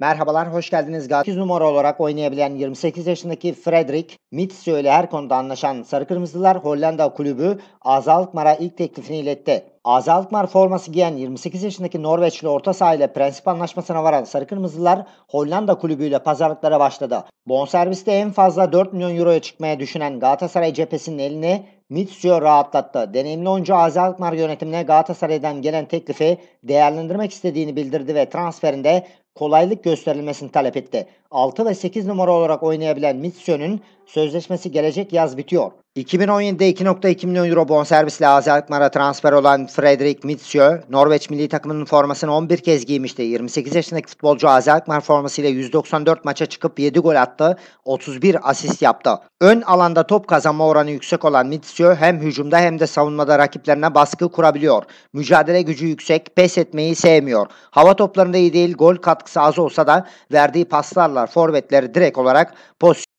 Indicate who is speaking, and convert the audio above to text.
Speaker 1: Merhabalar, hoş geldiniz. 8 numara olarak oynayabilen 28 yaşındaki Fredrik Mitsio ile her konuda anlaşan Sarı Kırmızılar Hollanda kulübü Azalkmar'a ilk teklifini iletti. Azalkmar forması giyen 28 yaşındaki Norveçli orta saha prensip anlaşmasına varan Sarı Kırmızılar Hollanda kulübüyle pazarlıklara başladı. Bonserviste en fazla 4 milyon euroya çıkmaya düşünen Galatasaray cephesinin eline Mitsio rahatlattı. Deneyimli oyuncu Azi Alkmaar yönetimine Galatasaray'dan gelen teklifi değerlendirmek istediğini bildirdi ve transferinde kolaylık gösterilmesini talep etti. 6 ve 8 numara olarak oynayabilen Mitsyon'un sözleşmesi gelecek yaz bitiyor. 2017'de 2.2 milyon euro bonservisle Azerbaycan'a transfer olan Fredrik Mitsjö, Norveç milli takımının formasını 11 kez giymişti. 28 yaşındaki futbolcu Azerbaycan formasıyla 194 maça çıkıp 7 gol attı, 31 asist yaptı. Ön alanda top kazanma oranı yüksek olan Mitsjö hem hücumda hem de savunmada rakiplerine baskı kurabiliyor. Mücadele gücü yüksek, pes etmeyi sevmiyor. Hava toplarında iyi değil, gol kat katkısı az olsa da verdiği paslarla forvetleri direkt olarak pozisyon